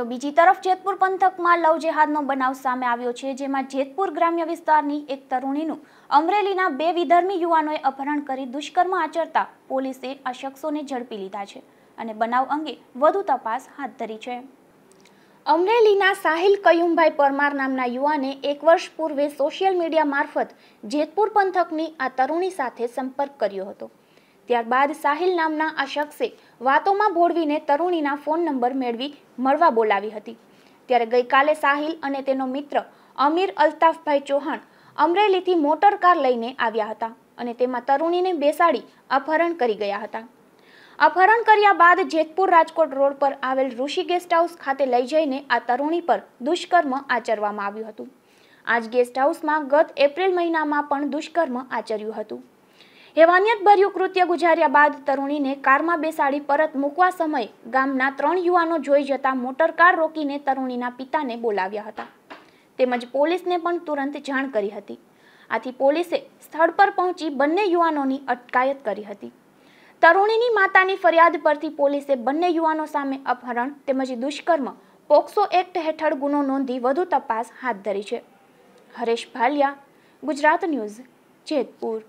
તો બીજી તરફ જેતપુર પંથકમાં લવ જેહાદનો બનાવ સામે આવ્યો છે જેમાં જેતપુર ગ્રામ્ય વિસ્તારની એક તરુણીનું અમરેલીના બે વિધર્મી યુવાનોએ અપહરણ કરી દુષ્કર્મ આચરતા પોલીસે આ શખ્સોને ઝડપી લીધા છે અને બનાવ અંગે વધુ તપાસ હાથ ધરી છે અમરેલીના સાહિલ કયુમભાઈ પરમાર નામના યુવાને એક વર્ષ પૂર્વે સોશિયલ મીડિયા મારફત જેતપુર પંથકની આ તરુણી સાથે સંપર્ક કર્યો હતો ત્યારબાદ સાહિલ નામના આ શખ્સે વાતોમાં ભોળવીને તરુણીના ફોન નંબર મેળવી મળવા બોલાવી હતી ત્યારે ગઈકાલે સાહિલ અને તેનો મિત્ર અમીર અલ્તાફભાઈ ચૌહાણ અમરેલીથી મોટર કાર લઈને આવ્યા હતા અને તેમાં તરુણીને બેસાડી અપહરણ કરી ગયા હતા અપહરણ કર્યા બાદ જેતપુર રાજકોટ રોડ પર આવેલ ઋષિ ગેસ્ટ હાઉસ ખાતે લઈ જઈને આ તરુણી પર દુષ્કર્મ આચરવામાં આવ્યું હતું આજ ગેસ્ટ હાઉસમાં ગત એપ્રિલ મહિનામાં પણ દુષ્કર્મ આચર્યું હતું હેવાનિયતભર્યું કૃત્ય ગુજાર્યા બાદ તરુણીને કારમાં બેસાડી પરત મૂકવા સમયે ગામના ત્રણ યુવાનો જોઈ જતા મોટર કાર રોકીને તરુણીના પિતાને બોલાવ્યા હતા તેમજ પોલીસને પણ તુરંત જાણ કરી હતી આથી પોલીસે સ્થળ પર પહોંચી બંને યુવાનોની અટકાયત કરી હતી તરુણીની માતાની ફરિયાદ પરથી પોલીસે બંને યુવાનો સામે અપહરણ તેમજ દુષ્કર્મ પોક્સો એક્ટ હેઠળ ગુનો નોંધી વધુ તપાસ હાથ ધરી છે હરેશ ભાલિયા ગુજરાત ન્યૂઝ જેતપુર